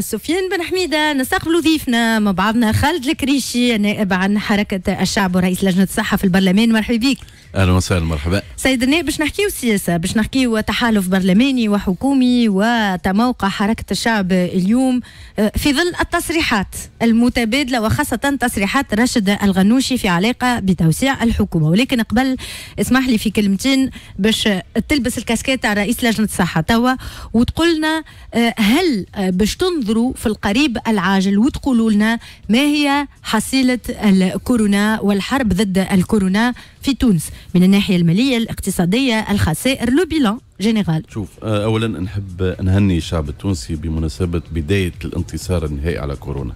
سفيان بن حميدة نستقبل ضيفنا مع بعضنا خالد الكريشي نائب عن حركة الشعب ورئيس لجنة الصحة في البرلمان مرحبا بك أهلا وسهلا مرحبا سيد النائب باش نحكيو سياسة باش نحكيو تحالف برلماني وحكومي وتموقع حركة الشعب اليوم آه، في ظل التصريحات المتبادلة وخاصة تصريحات راشد الغنوشي في علاقة بتوسيع الحكومة ولكن قبل اسمح لي في كلمتين باش تلبس الكاسكيت على رئيس لجنة الصحة توا وتقولنا آه، هل آه، باش تنظر تنظروا في القريب العاجل وتقولوا لنا ما هي حصيلة الكورونا والحرب ضد الكورونا في تونس من الناحية المالية الاقتصادية الخسائر لو بيلان جنرال شوف آه، اولا نحب نهني الشعب التونسي بمناسبه بدايه الانتصار النهائي على كورونا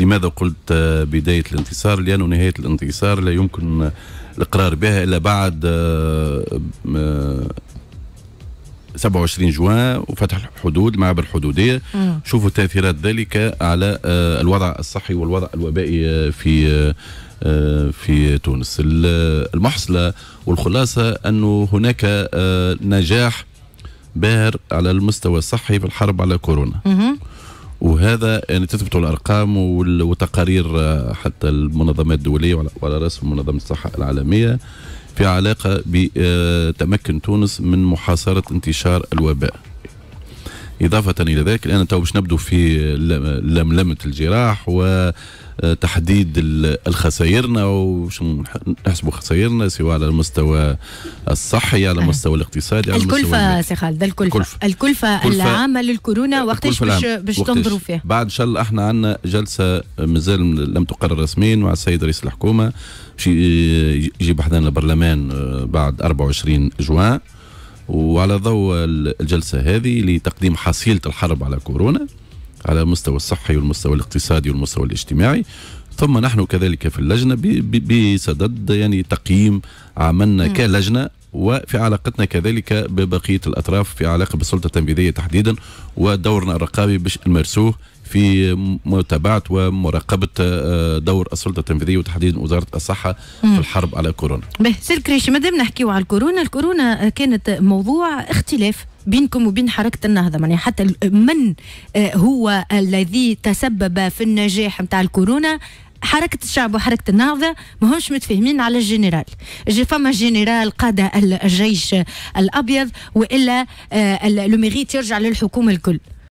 لماذا قلت آه، بدايه الانتصار لانه نهايه الانتصار لا يمكن الاقرار بها الا بعد آه، 27 جوان وفتح الحدود المعابر الحدوديه شوفوا تاثيرات ذلك على آه، الوضع الصحي والوضع الوبائي آه، في آه، في تونس المحصله والخلاصه انه هناك نجاح باهر على المستوى الصحي في الحرب على كورونا وهذا يعني تثبت الارقام والتقارير آه، حتى المنظمات الدوليه وعلى راسهم منظمه الصحه العالميه في علاقه بتمكن آه، تونس من محاصره انتشار الوباء. إضافة إلى ذلك الآن تو باش نبدو في لملمة الجراح وتحديد الخسائرنا وش نحسبوا خسائرنا سواء على المستوى الصحي على المستوى الاقتصادي على الكلفة سي خالد الكلفة الكلفة, الكلفة العامة للكورونا وقتاش باش باش تنظروا فيها بعد إن شاء الله احنا عندنا جلسة مازال لم تقرر رسميا مع السيد رئيس الحكومة يجيب حدنا البرلمان آه، بعد 24 جوان وعلى ضوء الجلسة هذه لتقديم حصيلة الحرب على كورونا على المستوى الصحي والمستوى الاقتصادي والمستوى الاجتماعي ثم نحن كذلك في اللجنة بصدد يعني تقييم عملنا كلجنة وفي علاقتنا كذلك ببقية الأطراف في علاقة بالسلطة التنفيذية تحديدا ودورنا الرقابي باش نمارسوه في متابعة ومراقبة آه، دور السلطة التنفيذية وتحديدا وزارة الصحة في الحرب على كورونا. به سير كريش مادام نحكيو على الكورونا، الكورونا كانت موضوع اختلاف بينكم وبين حركه النهضه يعني حتى من آه، هو الذي تسبب في النجاح متاع الكورونا حركة الشعب وحركة النهضة همش متفاهمين على الجنرال جي فما جنرال قاد الجيش الأبيض وإلا آه، لو يرجع للحكومة الكل